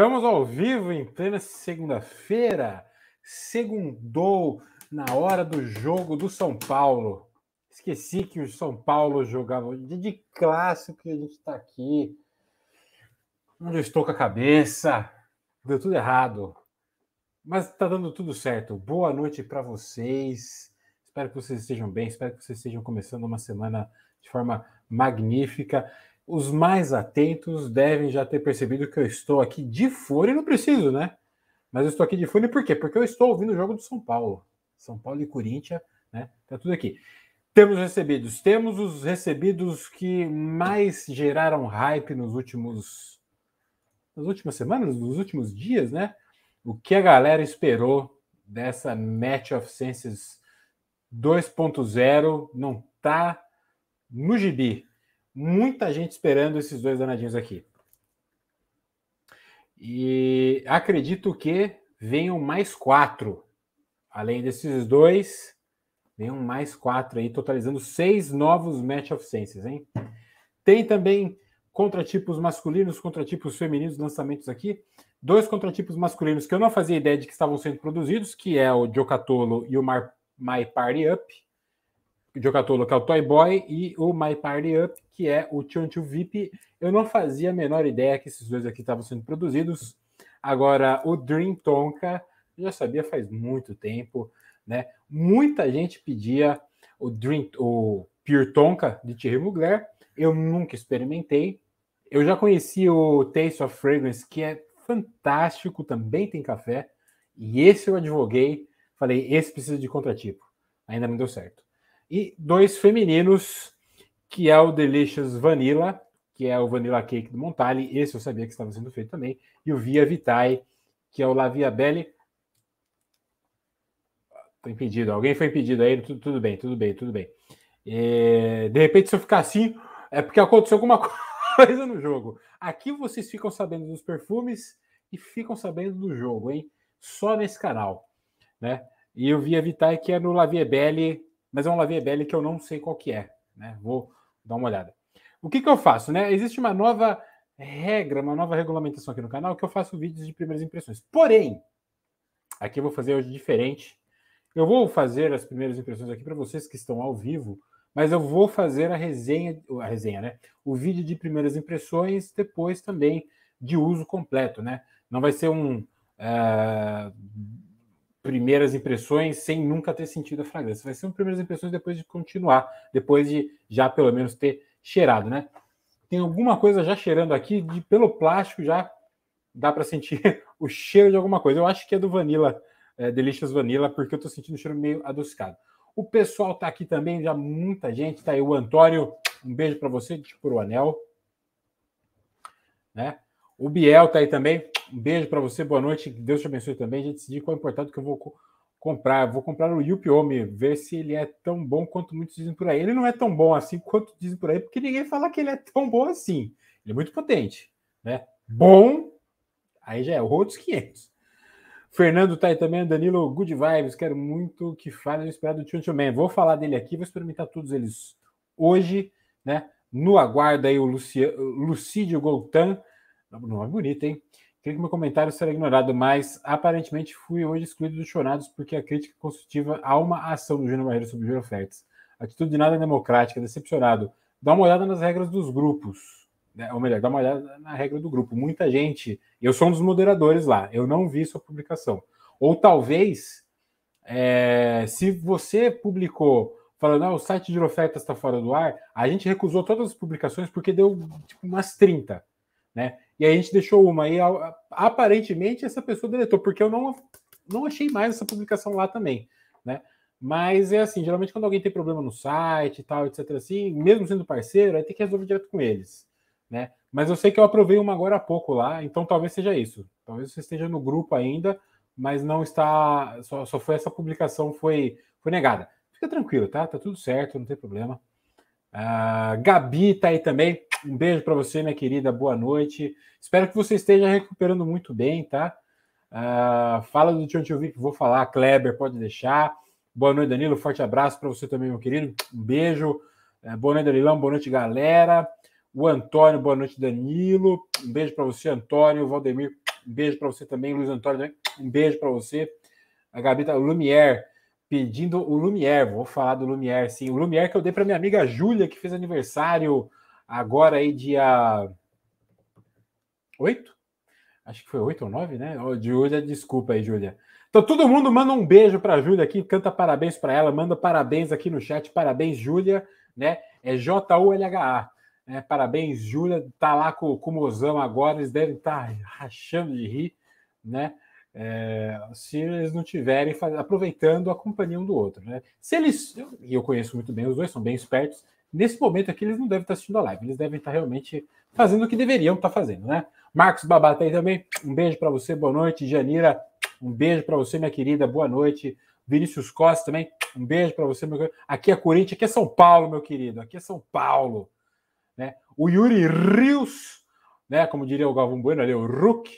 Estamos ao vivo em plena segunda-feira, segundou na hora do jogo do São Paulo. Esqueci que o São Paulo jogava de clássico que a gente está aqui. Onde eu estou com a cabeça? Deu tudo errado. Mas está dando tudo certo. Boa noite para vocês. Espero que vocês estejam bem. Espero que vocês estejam começando uma semana de forma magnífica. Os mais atentos devem já ter percebido que eu estou aqui de fone, não preciso, né? Mas eu estou aqui de fone por quê? Porque eu estou ouvindo o jogo do São Paulo. São Paulo e Corinthians, né? Tá tudo aqui. Temos recebidos. Temos os recebidos que mais geraram hype nos últimos. nas últimas semanas, nos últimos dias, né? O que a galera esperou dessa Match of Senses 2.0 não tá no gibi muita gente esperando esses dois danadinhos aqui. E acredito que venham mais quatro. Além desses dois, venham mais quatro aí, totalizando seis novos match of senses, hein? Tem também contratipos masculinos, contratipos femininos, lançamentos aqui. Dois contratipos masculinos que eu não fazia ideia de que estavam sendo produzidos, que é o Jokatolo e o Mar My Party Up. Jokatolo, que é o Toy Boy, e o My Party Up, que é o Chonchu VIP. Eu não fazia a menor ideia que esses dois aqui estavam sendo produzidos. Agora, o Dream Tonka, eu já sabia faz muito tempo, né? Muita gente pedia o Dream, o Pure Tonka de Thierry Mugler. Eu nunca experimentei. Eu já conheci o Taste of Fragrance, que é fantástico, também tem café. E esse eu advoguei. Falei, esse precisa de contratipo. Ainda não deu certo e dois femininos, que é o Delicious Vanilla, que é o Vanilla Cake do Montali, esse eu sabia que estava sendo feito também, e o Via Vitae, que é o Lavia Belli. Estou impedido, alguém foi impedido aí, tudo, tudo bem, tudo bem, tudo bem. É, de repente, se eu ficar assim, é porque aconteceu alguma coisa no jogo. Aqui vocês ficam sabendo dos perfumes e ficam sabendo do jogo, hein? Só nesse canal, né? E o Via Vitae, que é no Lavia Belli, mas é um LaViebelle que eu não sei qual que é, né? Vou dar uma olhada. O que, que eu faço, né? Existe uma nova regra, uma nova regulamentação aqui no canal que eu faço vídeos de primeiras impressões. Porém, aqui eu vou fazer hoje diferente. Eu vou fazer as primeiras impressões aqui para vocês que estão ao vivo, mas eu vou fazer a resenha, a resenha, né? O vídeo de primeiras impressões, depois também de uso completo, né? Não vai ser um. Uh, primeiras impressões sem nunca ter sentido a fragrância. Vai ser um primeiras impressões depois de continuar, depois de já pelo menos ter cheirado, né? Tem alguma coisa já cheirando aqui, de, pelo plástico já dá para sentir o cheiro de alguma coisa. Eu acho que é do Vanilla, é, Delicious Vanilla, porque eu estou sentindo um cheiro meio adocicado. O pessoal tá aqui também, já muita gente, tá aí o Antônio, um beijo para você, tipo, por o anel, né? O Biel tá aí também. Um beijo para você, boa noite. Deus te abençoe também. Já decidi qual é o importante que eu vou comprar. Vou comprar o Yupiomi ver se ele é tão bom quanto muitos dizem por aí. Ele não é tão bom assim quanto dizem por aí, porque ninguém fala que ele é tão bom assim. Ele é muito potente, né? Bom, aí já é outros 500. Fernando tá aí também, Danilo, good vibes, quero muito que fale do esperado do Chunchu Man. Vou falar dele aqui, vou experimentar todos eles hoje, né? No aguardo aí o Lucídio Goltan, Nome é bonito, hein? Creio que meu comentário será ignorado, mas aparentemente fui hoje excluído dos chorados porque a crítica construtiva a uma ação do Júnior Barreiro sobre o Júnior Fertes. Atitude de nada democrática, decepcionado. Dá uma olhada nas regras dos grupos. Né? Ou melhor, dá uma olhada na regra do grupo. Muita gente. Eu sou um dos moderadores lá, eu não vi sua publicação. Ou talvez, é, se você publicou falando, ah, o site de ofertas está fora do ar, a gente recusou todas as publicações porque deu tipo, umas 30. Né? E aí a gente deixou uma. aí aparentemente essa pessoa deletou, porque eu não, não achei mais essa publicação lá também, né? Mas é assim, geralmente quando alguém tem problema no site e tal, etc, assim, mesmo sendo parceiro, aí tem que resolver direto com eles, né? Mas eu sei que eu aprovei uma agora há pouco lá, então talvez seja isso. Talvez você esteja no grupo ainda, mas não está, só, só foi essa publicação foi foi negada. Fica tranquilo, tá? Tá tudo certo, não tem problema. Uh, Gabi tá aí também. Um beijo para você, minha querida. Boa noite. Espero que você esteja recuperando muito bem, tá? Uh, fala do Tio Tio que vou falar. Kleber, pode deixar. Boa noite, Danilo. Forte abraço para você também, meu querido. Um beijo. Uh, boa noite, Danilão. Boa noite, galera. O Antônio, boa noite, Danilo. Um beijo para você, Antônio. Valdemir, um beijo para você também. Luiz Antônio, um beijo para você. A Gabi tá, o Lumière, pedindo o Lumière. Vou falar do Lumière, sim. O Lumière que eu dei para minha amiga Júlia, que fez aniversário agora aí dia 8? Acho que foi 8 ou 9, né? Oh, Júlia, desculpa aí, Júlia. Então todo mundo manda um beijo para Júlia aqui, canta parabéns para ela, manda parabéns aqui no chat, parabéns Júlia, né? É J U L H A. Né? Parabéns Júlia, tá lá com, com o Mozão agora, eles devem estar tá rachando de rir, né? É, se eles não tiverem aproveitando a companhia um do outro, né? Se eles, e eu conheço muito bem os dois, são bem espertos, Nesse momento aqui, eles não devem estar assistindo a live, eles devem estar realmente fazendo o que deveriam estar fazendo, né? Marcos Babata aí também, um beijo para você, boa noite. Janira, um beijo para você, minha querida, boa noite. Vinícius Costa também, um beijo para você, meu querido. Aqui é Corinthians, aqui é São Paulo, meu querido, aqui é São Paulo. Né? O Yuri Rios, né? como diria o Galvão Bueno, ali, o Rook.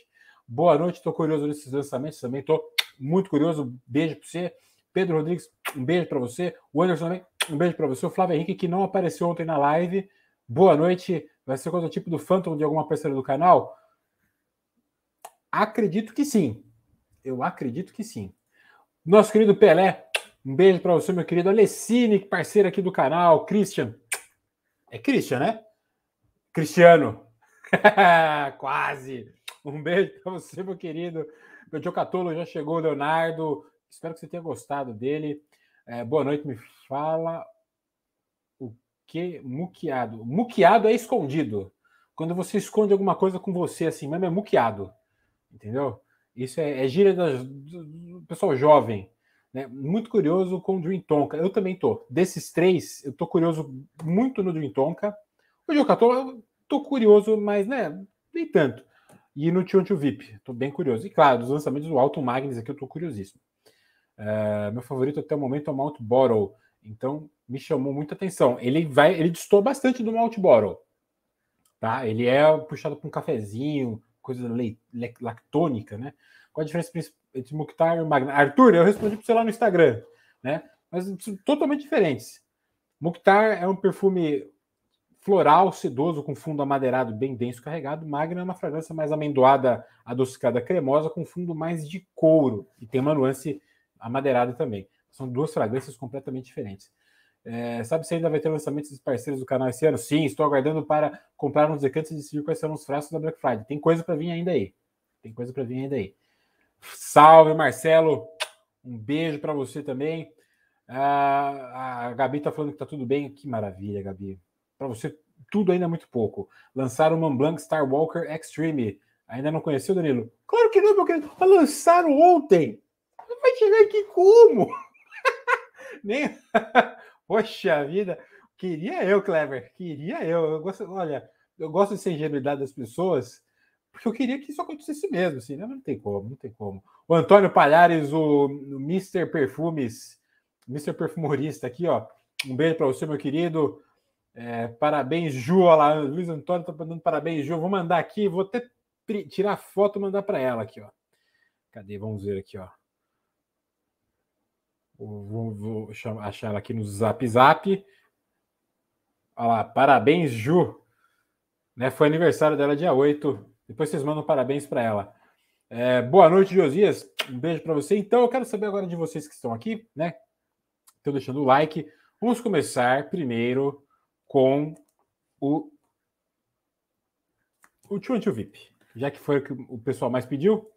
Boa noite, estou curioso nesses lançamentos também, estou muito curioso. Beijo para você. Pedro Rodrigues, um beijo para você. O Anderson também, um beijo para você. O Flávio Henrique, que não apareceu ontem na live. Boa noite. Vai ser contra o tipo do Phantom de alguma parceira do canal? Acredito que sim. Eu acredito que sim. Nosso querido Pelé, um beijo para você, meu querido Alessine, parceiro aqui do canal. Christian. É Christian, né? Cristiano. Quase. Um beijo para você, meu querido. Meu Diocatolo já chegou, Leonardo. Espero que você tenha gostado dele. É, boa noite, me fala o que muqueado. Muqueado é escondido. Quando você esconde alguma coisa com você assim mesmo, é muqueado. Entendeu? Isso é, é gíria do pessoal jovem. Né? Muito curioso com o Dream Tonka. Eu também tô. Desses três, eu tô curioso muito no Dream Tonka. O Jocator, eu tô curioso, mas né, nem tanto. E no Tio Tio VIP, tô bem curioso. E claro, dos lançamentos do Alto Magnus aqui, eu tô curiosíssimo. É, meu favorito até o momento é o Mount Bottle. Então, me chamou muita atenção. Ele vai, ele distou bastante do Mount Bottle. Tá? Ele é puxado com um cafezinho, coisa le, lactônica, né? Qual a diferença entre Mukhtar e Magna? Arthur, eu respondi para você lá no Instagram, né? Mas totalmente diferentes. Mukhtar é um perfume floral, sedoso, com fundo amadeirado bem denso carregado. Magna é uma fragrância mais amendoada, adocicada, cremosa, com fundo mais de couro. E tem uma nuance madeirada também. São duas fragrâncias completamente diferentes. É, sabe se ainda vai ter lançamentos de parceiros do canal esse ano? Sim, estou aguardando para comprar uns decantes e decidir quais serão os frascos da Black Friday. Tem coisa para vir ainda aí. Tem coisa para vir ainda aí. Salve, Marcelo. Um beijo para você também. Ah, a Gabi está falando que está tudo bem. Que maravilha, Gabi. Para você, tudo ainda é muito pouco. Lançaram o Manblanc Star Walker Extreme. Ainda não conheceu, Danilo? Claro que não, meu querido. Lançaram ontem. Vai chegar aqui como? Nem. Poxa vida. Queria eu, Clever. Queria eu. eu gosto... Olha, eu gosto dessa ingenuidade das pessoas, porque eu queria que isso acontecesse mesmo, assim, né? Mas não tem como, não tem como. O Antônio Palhares, o, o Mr. Perfumes, Mr. Perfumorista aqui, ó. Um beijo para você, meu querido. É, parabéns, Ju. Olha lá, Luiz Antônio tá mandando parabéns, Ju. Vou mandar aqui, vou até tirar foto e mandar para ela aqui, ó. Cadê? Vamos ver aqui, ó. Vou, vou chamar, achar ela aqui no Zap Zap. Olha lá, parabéns, Ju. Né, foi aniversário dela dia 8. Depois vocês mandam parabéns para ela. É, boa noite, Josias. Um beijo para você. Então, eu quero saber agora de vocês que estão aqui, né? Estão deixando o like. Vamos começar primeiro com o, o Tio Antio VIP. Já que foi o que o pessoal mais pediu,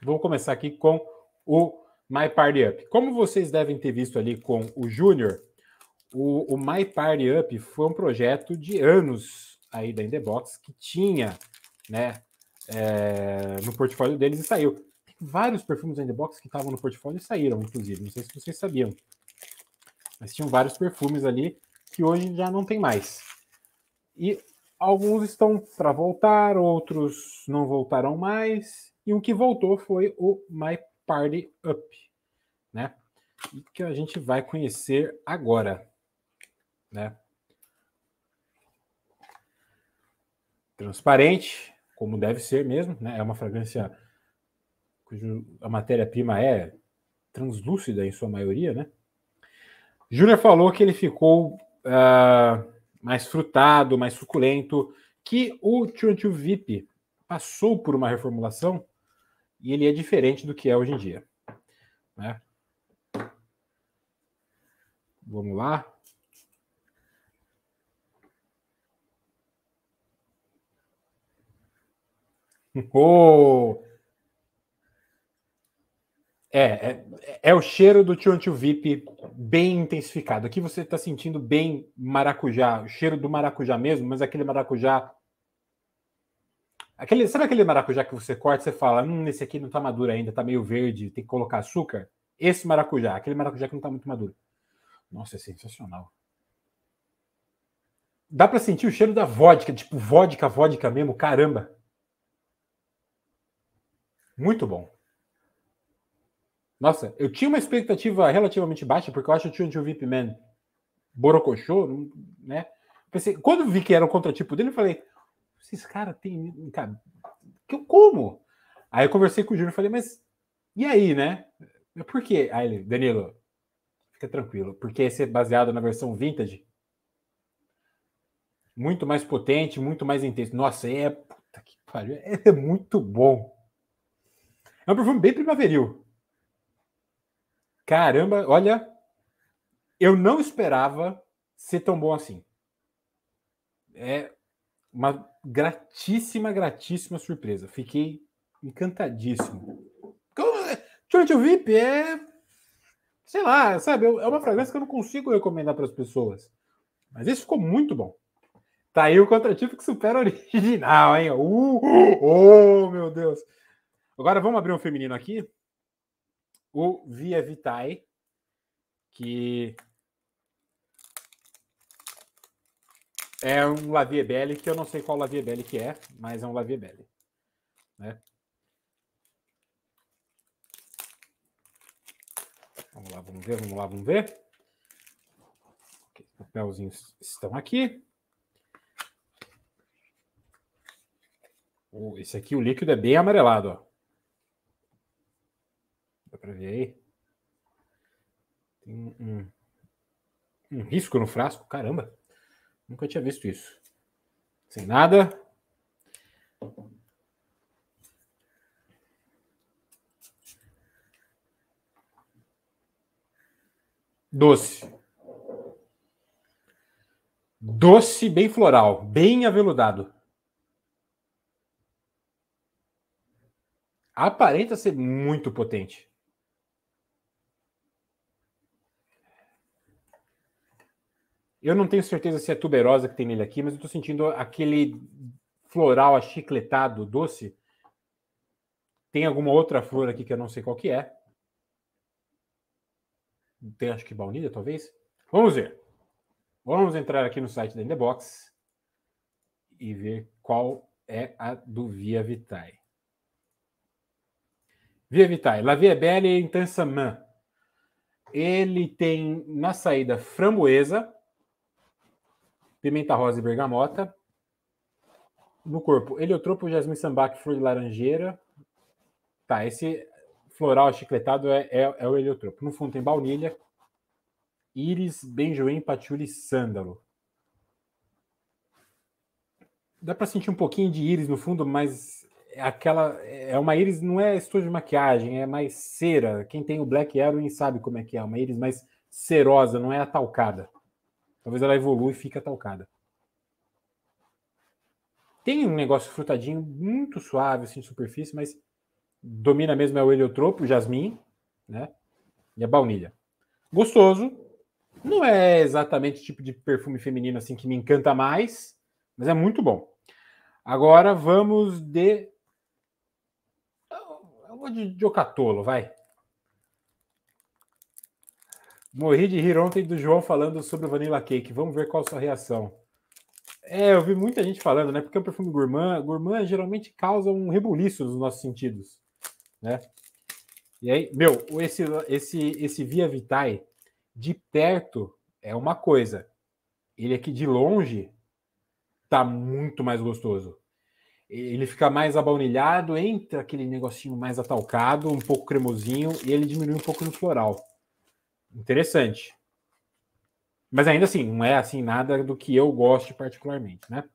vamos começar aqui com o My Party Up. Como vocês devem ter visto ali com o Júnior, o, o, My Party Up foi um projeto de anos aí da Indebox que tinha né, é, no portfólio deles e saiu. Tem vários perfumes da Indebox que estavam no portfólio e saíram, inclusive. Não sei se vocês sabiam. Mas tinham vários perfumes ali que hoje já não tem mais. E alguns estão para voltar, outros não voltaram mais. E o que voltou foi o My Party Up, né? que a gente vai conhecer agora, né? Transparente, como deve ser mesmo, né? É uma fragrância cuja a matéria-prima é translúcida em sua maioria, né? Júnior falou que ele ficou uh, mais frutado, mais suculento, que o Churchill VIP passou por uma reformulação e ele é diferente do que é hoje em dia. Né? Vamos lá. Oh! É, é, é, o cheiro do Tio VIP bem intensificado. Aqui você está sentindo bem maracujá, o cheiro do maracujá mesmo, mas aquele maracujá Aquele, sabe aquele maracujá que você corta e você fala, hum, esse aqui não está maduro ainda, está meio verde, tem que colocar açúcar? Esse maracujá, aquele maracujá que não está muito maduro. Nossa, é sensacional. Dá para sentir o cheiro da vodka, tipo vodka, vodka mesmo, caramba. Muito bom. Nossa, eu tinha uma expectativa relativamente baixa, porque eu acho que o Tio VIP Man Borocochô, né? Pensei, quando vi que era o contratipo dele, eu falei, esses caras têm. Cara, que eu como? Aí eu conversei com o Júnior e falei, mas e aí, né? Por quê? Aí ele, Danilo, fica tranquilo, porque esse é baseado na versão vintage. Muito mais potente, muito mais intenso. Nossa, é. Puta que pariu, é, é muito bom. É um perfume bem primaveril. Caramba, olha, eu não esperava ser tão bom assim. É uma gratíssima, gratíssima surpresa. Fiquei encantadíssimo. É? Churchill VIP é. Sei lá, sabe? É uma fragrância que eu não consigo recomendar para as pessoas. Mas esse ficou muito bom. Tá aí o contratipo que supera o original, hein? Uh, uh, oh, meu Deus! Agora vamos abrir um feminino aqui. O Via Vitae, que É um Lavie que eu não sei qual Lavie que é, mas é um Lavie Belli. Né? Vamos lá, vamos ver, vamos lá, vamos ver. os papelzinhos estão aqui. Oh, esse aqui, o líquido é bem amarelado. Ó. Dá para ver aí? Tem um, um risco no frasco, caramba. Nunca tinha visto isso. Sem nada. Doce. Doce bem floral, bem aveludado. Aparenta ser muito potente. Eu não tenho certeza se é tuberosa que tem nele aqui, mas eu estou sentindo aquele floral achicletado, doce. Tem alguma outra flor aqui que eu não sei qual que é. Tem, acho que baunilha, talvez. Vamos ver. Vamos entrar aqui no site da Indebox e ver qual é a do Via Vitae. Via Vitae, La Via Belle Intensa Man. Ele tem na saída framboesa, pimenta rosa e bergamota. No corpo, heliotropo, jasmim sambaque, flor de laranjeira. Tá, esse floral chicletado é, é, é o heliotropo. No fundo tem baunilha, íris, benjoim, patchouli, sândalo. Dá para sentir um pouquinho de íris no fundo, mas aquela é uma íris não é estojo de maquiagem, é mais cera. Quem tem o Black Heroin sabe como é que é, uma íris mais cerosa, não é atalcada. Talvez ela evolua e fica talcada. Tem um negócio frutadinho muito suave assim de superfície, mas domina mesmo é o heliotropo, o jasmim, né? E a baunilha. Gostoso. Não é exatamente o tipo de perfume feminino assim que me encanta mais, mas é muito bom. Agora vamos de eu vou de, de Ocatolo, vai. Morri de rir ontem do João falando sobre o Vanilla Cake. Vamos ver qual a sua reação. É, eu vi muita gente falando, né? Porque o perfume gourmand, gourmand geralmente causa um rebuliço nos nossos sentidos, né? E aí, meu, esse, esse, esse Via Vitae de perto é uma coisa. Ele aqui de longe tá muito mais gostoso. Ele fica mais abaunilhado, entra aquele negocinho mais atalcado, um pouco cremosinho, e ele diminui um pouco no floral. Interessante. Mas ainda assim, não é assim nada do que eu goste particularmente, né?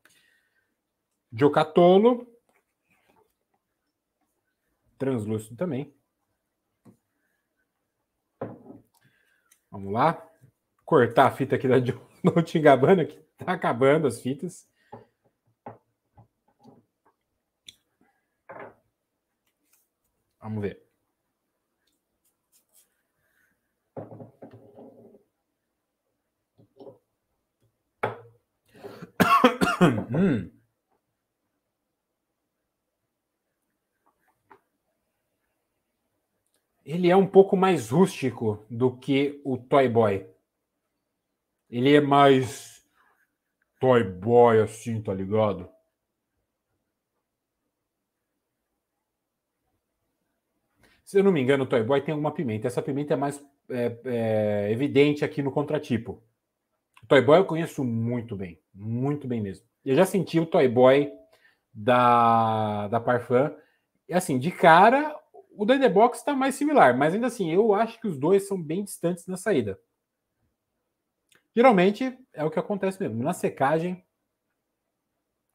Giocatolo. Translúcido também. Vamos lá. Cortar a fita aqui da Dolce que tá acabando as fitas. Vamos ver. hum. Ele é um pouco mais rústico do que o Toy Boy. Ele é mais Toy Boy assim, tá ligado? Se eu não me engano, o Toy Boy tem alguma pimenta. Essa pimenta é mais é, é, evidente aqui no contratipo. Toy Boy eu conheço muito bem, muito bem mesmo. Eu já senti o Toy Boy da, da Parfum. E assim, de cara, o Dandy Box está mais similar, mas ainda assim, eu acho que os dois são bem distantes na saída. Geralmente é o que acontece mesmo. Na secagem,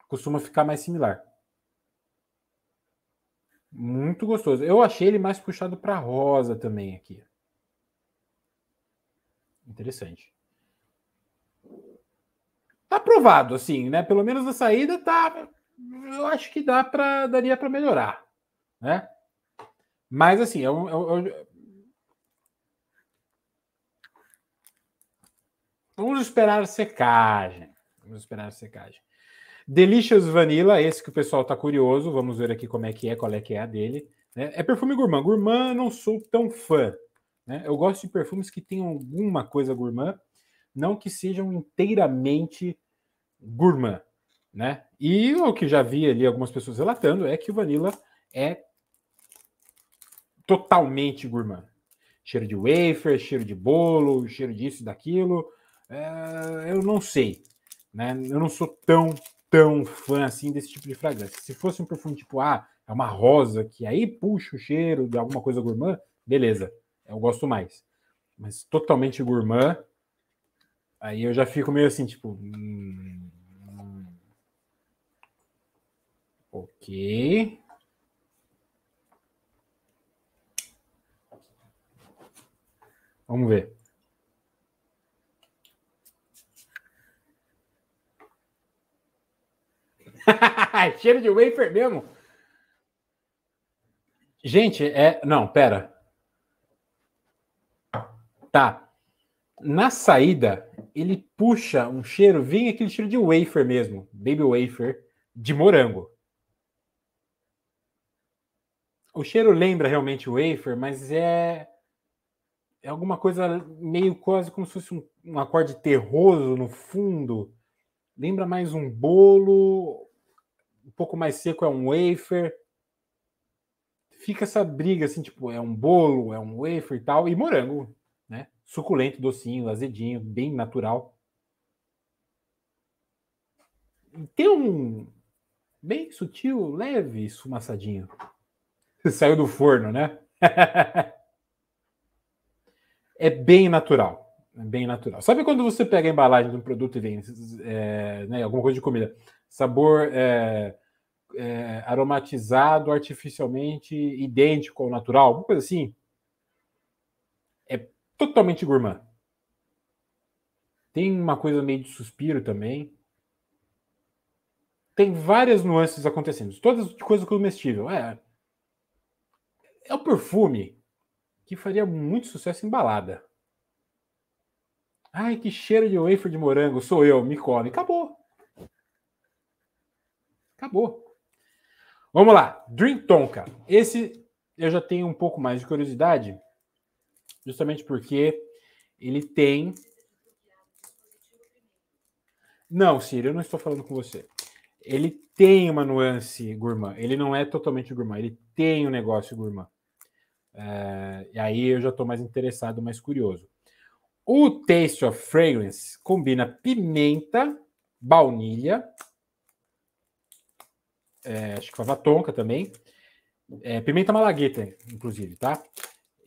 costuma ficar mais similar. Muito gostoso. Eu achei ele mais puxado para rosa também aqui. Interessante aprovado, assim, né? Pelo menos na saída tá. Eu acho que dá para daria para melhorar, né? Mas assim, eu, eu, eu... vamos esperar secagem, vamos esperar secagem. Delicious Vanilla, esse que o pessoal tá curioso, vamos ver aqui como é que é, qual é que é a dele. Né? É perfume gourmand. Gourmand não sou tão fã. Né? Eu gosto de perfumes que tenham alguma coisa gourmand, não que sejam inteiramente gourmand, né? E o que já vi ali algumas pessoas relatando é que o vanilla é totalmente gourmand. Cheiro de wafer, cheiro de bolo, cheiro disso e daquilo. É, eu não sei, né? Eu não sou tão, tão fã assim desse tipo de fragrância. Se fosse um perfume tipo, ah, é uma rosa que aí puxa o cheiro de alguma coisa gourmand, beleza, eu gosto mais. Mas totalmente gourmand, aí eu já fico meio assim, tipo, Aqui. Vamos ver. Cheiro de wafer mesmo. Gente, é. Não, pera. Tá. Na saída, ele puxa um cheiro, vem aquele cheiro de wafer mesmo. Baby wafer de morango. O cheiro lembra realmente o wafer, mas é, é alguma coisa meio quase como se fosse um, um acorde terroso no fundo. Lembra mais um bolo, um pouco mais seco é um wafer. Fica essa briga assim, tipo, é um bolo, é um wafer e tal, e morango, né? Suculento, docinho, azedinho, bem natural. Tem um bem sutil, leve, esfumaçadinho. Saiu do forno, né? é bem natural. É bem natural. Sabe quando você pega a embalagem de um produto e vem é, né, alguma coisa de comida? Sabor é, é, aromatizado artificialmente idêntico ao natural, alguma coisa assim? É totalmente gourmand. Tem uma coisa meio de suspiro também. Tem várias nuances acontecendo. Todas de coisa comestível. É, é um perfume que faria muito sucesso em balada. Ai, que cheiro de wafer de morango, sou eu, me come. Acabou. Acabou. Vamos lá, Dream Tonka. Esse eu já tenho um pouco mais de curiosidade, justamente porque ele tem. Não, Siri, eu não estou falando com você. Ele tem uma nuance gourmand. Ele não é totalmente gourmand, ele tem um negócio gourmand. É, e aí eu já estou mais interessado, mais curioso. O Taste of Fragrance combina pimenta, baunilha, é, acho que fava tonka também, é, pimenta malagueta, inclusive, tá?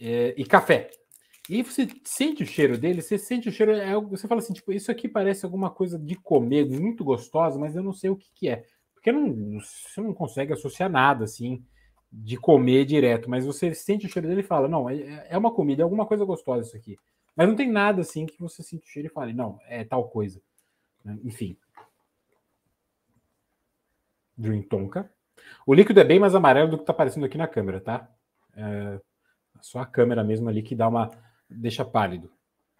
É, e café. E você sente o cheiro dele, você sente o cheiro, é, você fala assim, tipo, isso aqui parece alguma coisa de comer muito gostosa, mas eu não sei o que, que é. Porque não, você não consegue associar nada, assim, de comer direto, mas você sente o cheiro dele e fala: não, é, é, é uma comida, é alguma coisa gostosa isso aqui. Mas não tem nada assim que você sente o cheiro e fale: não, é tal coisa. Né, enfim. Dream Tonka. O líquido é bem mais amarelo do que está aparecendo aqui na câmera, tá? É só a câmera mesmo ali que dá uma. deixa pálido.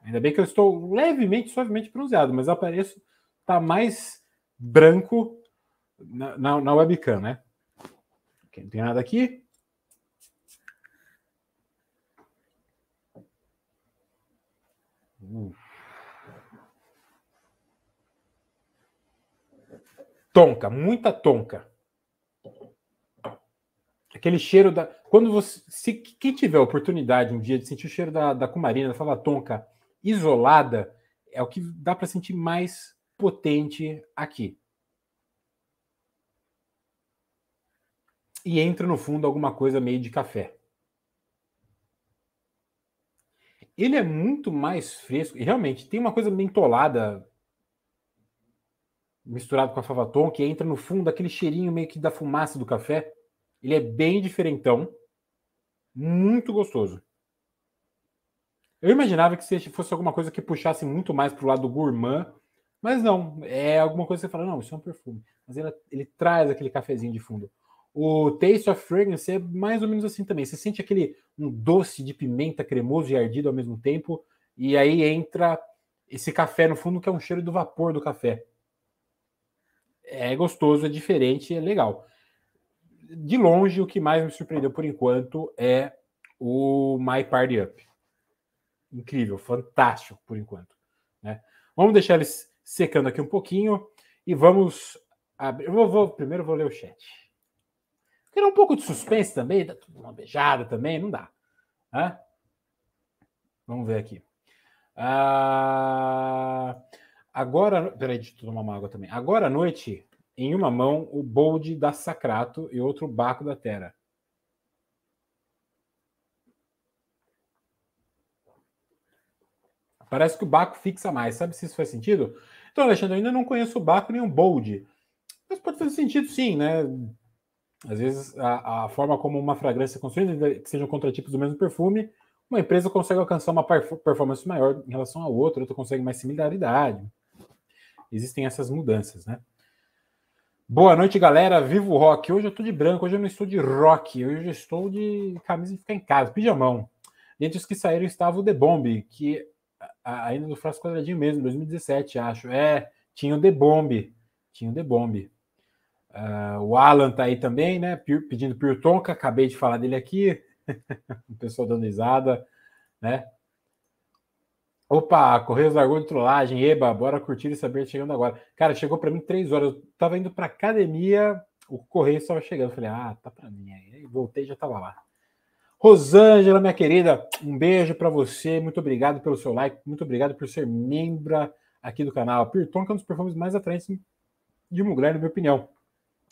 Ainda bem que eu estou levemente, suavemente bronzeado, mas apareço, tá mais branco na, na, na webcam, né? Ok, não tem nada aqui. Tonca, hum. Tonka, muita tonka. Aquele cheiro da. Quando você. Se quem tiver oportunidade um dia de sentir o cheiro da, da cumarina, da fava tonka isolada, é o que dá para sentir mais potente aqui. e entra no fundo alguma coisa meio de café. Ele é muito mais fresco e realmente tem uma coisa mentolada misturado com a favaton que entra no fundo aquele cheirinho meio que da fumaça do café. Ele é bem diferentão, muito gostoso. Eu imaginava que fosse alguma coisa que puxasse muito mais para o lado gourmand, mas não. É alguma coisa que você fala, não, isso é um perfume. Mas ele, ele traz aquele cafezinho de fundo. O Taste of Fragrance é mais ou menos assim também. Você sente aquele um doce de pimenta cremoso e ardido ao mesmo tempo, e aí entra esse café no fundo, que é um cheiro do vapor do café. É gostoso, é diferente, é legal. De longe, o que mais me surpreendeu por enquanto é o My Party Up. Incrível, fantástico por enquanto. Né? Vamos deixar eles secando aqui um pouquinho e vamos abrir. Eu vou, vou primeiro vou ler o chat. Queria um pouco de suspense também, uma beijada também, não dá. Hã? Né? Vamos ver aqui. Ah, agora, peraí, deixa eu tomar uma água também. Agora à noite, em uma mão, o bold da Sacrato e outro Baco da Terra. Parece que o Baco fixa mais. Sabe se isso faz sentido? Então, Alexandre, eu ainda não conheço o Baco nem o Bold. Mas pode fazer sentido sim, né? Às vezes, a, a forma como uma fragrância é construída, que sejam contratipos do mesmo perfume, uma empresa consegue alcançar uma performance maior em relação ao outro, outra consegue mais similaridade. Existem essas mudanças, né? Boa noite, galera. Vivo Rock. Hoje eu estou de branco, hoje eu não estou de rock, hoje eu estou de camisa de ficar em casa, pijamão. E antes que saíram estava o The Bomb, que ainda no frasco quadradinho mesmo, 2017, acho. É, tinha o The Bomb. Tinha o The Bomb. Uh, o Alan tá aí também, né? Pedindo Pio Tonka, acabei de falar dele aqui. o pessoal dando risada, né? Opa, Correios largou de trollagem, eba, bora curtir e saber chegando agora. Cara, chegou para mim três horas, eu tava indo pra academia, o Correio estava chegando, eu falei, ah, tá para mim aí. Voltei já tava lá. Rosângela, minha querida, um beijo para você, muito obrigado pelo seu like, muito obrigado por ser membro aqui do canal. Pirton, é um dos perfumes mais atraentes de mulher, na minha opinião.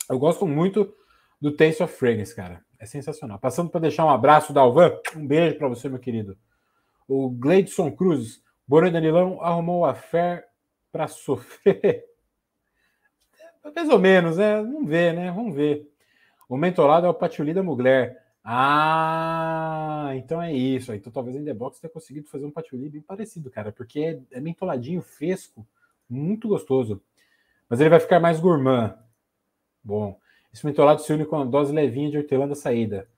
Eu gosto muito do Taste of Fragrance, cara. É sensacional. Passando para deixar um abraço da Alvan, um beijo para você, meu querido. O Gleidson Cruz, Boré Danilão arrumou a fé para sofrer. Mais ou menos, né? Vamos ver, né? Vamos ver. O mentorado é o Patioli da Mugler. Ah, então é isso. Então talvez em The Box tenha conseguido fazer um Patioli bem parecido, cara, porque é, é mentoladinho, fresco, muito gostoso. Mas ele vai ficar mais gourmand. Bom. Esse mentolado se une com a dose levinha de hortelã da saída.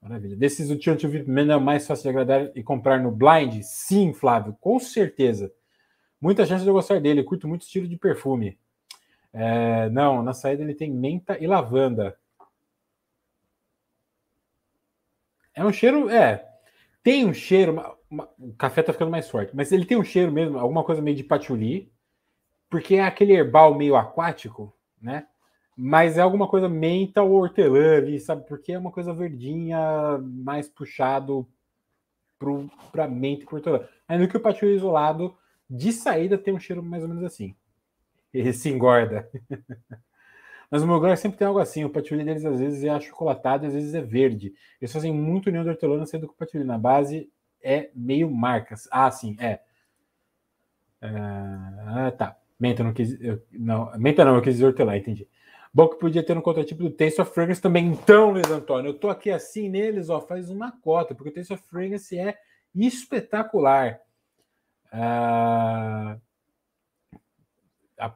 Maravilha. Desses, o Tio Antivipman é mais fácil de agradar e comprar no Blind? Sim, Flávio, com certeza. Muita chance de eu gostar dele. Curto muito estilo de perfume. É, não, na saída ele tem menta e lavanda. É um cheiro. É. Tem um cheiro. Uma, uma, o café tá ficando mais forte, mas ele tem um cheiro mesmo, alguma coisa meio de patchouli, porque é aquele herbal meio aquático, né? mas é alguma coisa menta ou hortelã ali, sabe? Porque é uma coisa verdinha, mais puxado para menta e hortelã. Ainda que o patchouli isolado, de saída, tem um cheiro mais ou menos assim. Ele se engorda. Mas o meu Mulgar sempre tem algo assim. O patchouli deles às vezes é achocolatado, às vezes é verde. Eles fazem muito união de hortelã, sendo que o patchouli na base é meio marcas. Ah, sim, é. Ah, tá. Menta não quis. Eu, não, menta não, eu quis dizer hortelã, entendi. Bom que podia ter um contratipo do Taste of Fragrance também. Então, Luiz Antônio, eu tô aqui assim neles, ó, faz uma cota, porque o Taste of Fragrance é espetacular. Ah,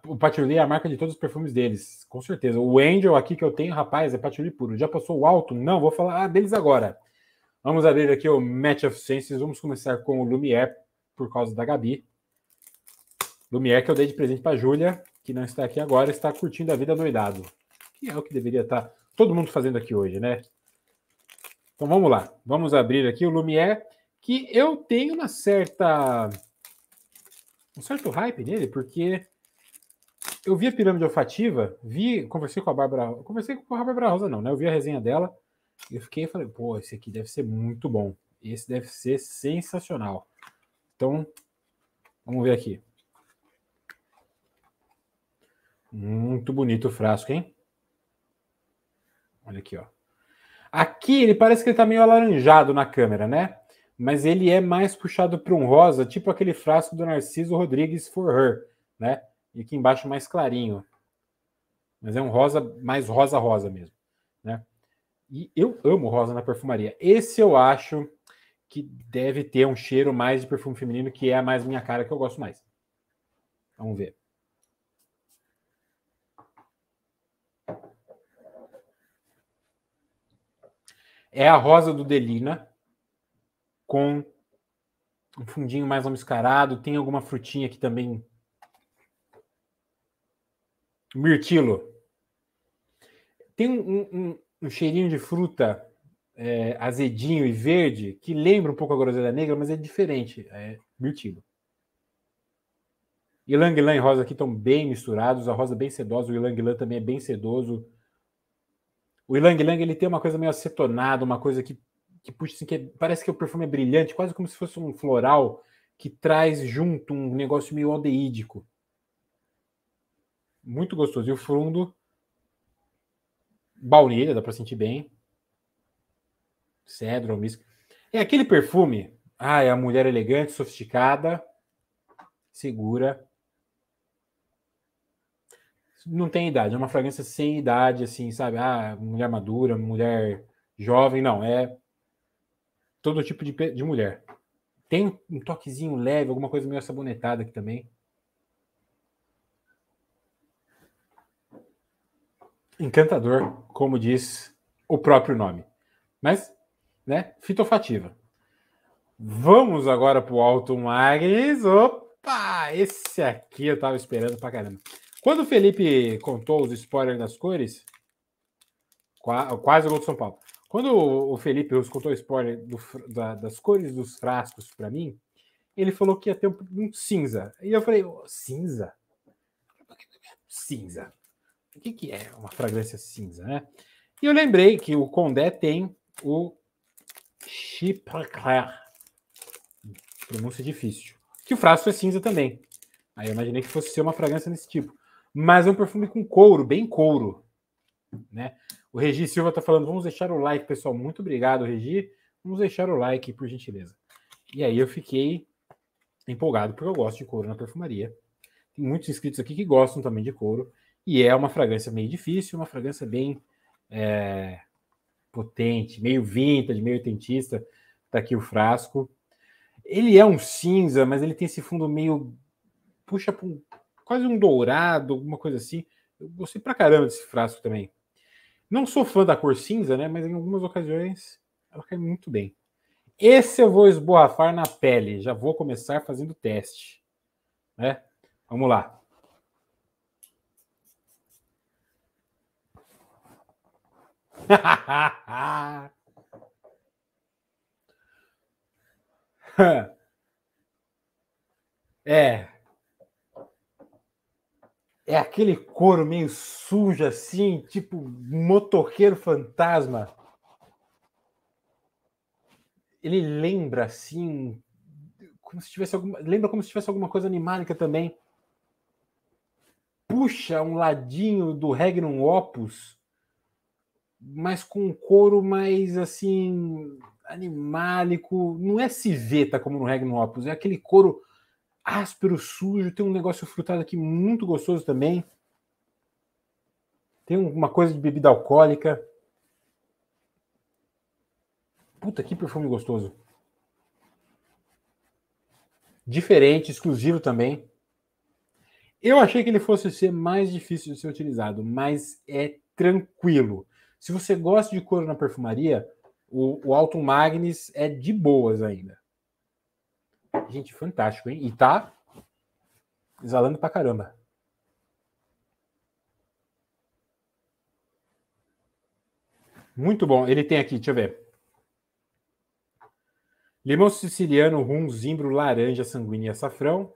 o Patchouli é a marca de todos os perfumes deles, com certeza. O Angel aqui que eu tenho, rapaz, é Patchouli puro. Já passou o alto? Não, vou falar ah, deles agora. Vamos abrir aqui o Match of Senses. Vamos começar com o Lumière, por causa da Gabi. Lumière que eu dei de presente para a Júlia que não está aqui agora, está curtindo a vida doidado. Que é o que deveria estar tá todo mundo fazendo aqui hoje, né? Então vamos lá. Vamos abrir aqui o Lumière, que eu tenho uma certa. um certo hype nele, porque eu vi a pirâmide olfativa, vi, conversei com a Bárbara. Conversei com a Bárbara Rosa, não, né? Eu vi a resenha dela. Eu fiquei e falei, pô, esse aqui deve ser muito bom. Esse deve ser sensacional. Então, vamos ver aqui. Muito bonito o frasco, hein? Olha aqui, ó. Aqui ele parece que ele tá meio alaranjado na câmera, né? Mas ele é mais puxado para um rosa, tipo aquele frasco do Narciso Rodrigues For Her, né? E aqui embaixo mais clarinho. Mas é um rosa mais rosa-rosa mesmo, né? E eu amo rosa na perfumaria. Esse eu acho que deve ter um cheiro mais de perfume feminino, que é a mais minha cara, que eu gosto mais. Vamos ver. é a rosa do Delina com um fundinho mais almiscarado, tem alguma frutinha aqui também. Mirtilo. Tem um, um, um cheirinho de fruta é, azedinho e verde que lembra um pouco a groselha negra, mas é diferente. É mirtilo. Ilang-ilang e rosa aqui estão bem misturados. A rosa é bem sedosa, o ilang-ilang também é bem sedoso. O Ilang Ilang ele tem uma coisa meio acetonada, uma coisa que, que puxa assim, que é, parece que o perfume é brilhante, quase como se fosse um floral que traz junto um negócio meio aldeídico. Muito gostoso. E o frundo, baunilha, dá para sentir bem. Cedro, almisco. É aquele perfume. Ah, é a mulher elegante, sofisticada, segura, não tem idade, é uma fragrância sem idade, assim, sabe? Ah, mulher madura, mulher jovem, não, é todo tipo de, de mulher. Tem um toquezinho leve, alguma coisa meio sabonetada aqui também. Encantador, como diz o próprio nome. Mas, né, fitofativa. Vamos agora pro Alto Magris. Opa, esse aqui eu tava esperando pra caramba. Quando o Felipe contou os spoilers das cores, quase o gol do São Paulo. Quando o Felipe Russo contou o spoiler do, da, das cores dos frascos para mim, ele falou que ia ter um, um cinza. E eu falei, oh, cinza? Cinza. O que, que é uma fragrância cinza, né? E eu lembrei que o Condé tem o Chipacler. Pronúncia difícil. Que o frasco é cinza também. Aí eu imaginei que fosse ser uma fragrância desse tipo mas é um perfume com couro, bem couro, né? O Regi Silva tá falando, vamos deixar o like, pessoal. Muito obrigado, Regi. Vamos deixar o like, por gentileza. E aí eu fiquei empolgado, porque eu gosto de couro na perfumaria. Tem muitos inscritos aqui que gostam também de couro. E é uma fragrância meio difícil, uma fragrância bem é, potente, meio vintage, meio tentista. Tá aqui o frasco. Ele é um cinza, mas ele tem esse fundo meio. puxa para um quase um dourado, alguma coisa assim. Eu gostei pra caramba desse frasco também. Não sou fã da cor cinza, né? Mas em algumas ocasiões ela cai muito bem. Esse eu vou esborrafar na pele. Já vou começar fazendo teste. Né? Vamos lá. é é aquele couro meio sujo assim, tipo motoqueiro fantasma. Ele lembra assim, como se tivesse alguma, lembra como se tivesse alguma coisa animálica também. Puxa um ladinho do Regnum Opus, mas com um couro mais assim animálico, não é civeta como no Regnum Opus, é aquele couro áspero, sujo, tem um negócio frutado aqui muito gostoso também. Tem uma coisa de bebida alcoólica. Puta, que perfume gostoso. Diferente, exclusivo também. Eu achei que ele fosse ser mais difícil de ser utilizado, mas é tranquilo. Se você gosta de couro na perfumaria, o, o Alton Magnus é de boas ainda. Gente, fantástico, hein? E tá exalando pra caramba. Muito bom. Ele tem aqui, deixa eu ver. Limão siciliano, rum, zimbro, laranja, sanguínea e açafrão.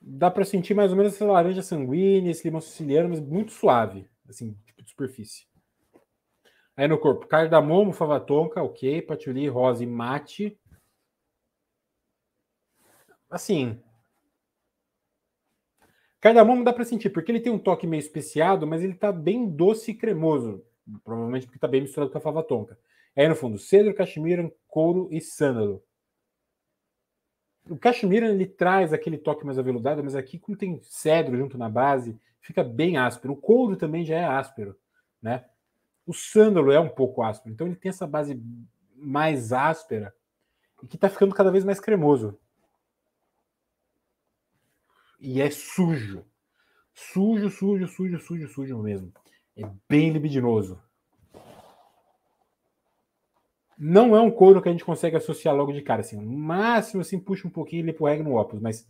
Dá para sentir mais ou menos essa laranja sanguínea, esse limão siciliano, mas muito suave, assim, tipo de superfície. Aí no corpo, cardamomo, fava tonka, ok, patchouli, rosa e mate. Assim, Cardamomo dá para sentir, porque ele tem um toque meio especiado, mas ele tá bem doce e cremoso. Provavelmente porque tá bem misturado com a fava tonka. Aí no fundo, cedro, cachemira, couro e sândalo. O cachemira ele traz aquele toque mais aveludado, mas aqui como tem cedro junto na base, fica bem áspero. O couro também já é áspero, né? O Sândalo é um pouco áspero, então ele tem essa base mais áspera e que está ficando cada vez mais cremoso. E é sujo. Sujo, sujo, sujo, sujo, sujo mesmo. É bem libidinoso. Não é um couro que a gente consegue associar logo de cara. Assim, no máximo, assim, puxa um pouquinho e ele pro no óculos, mas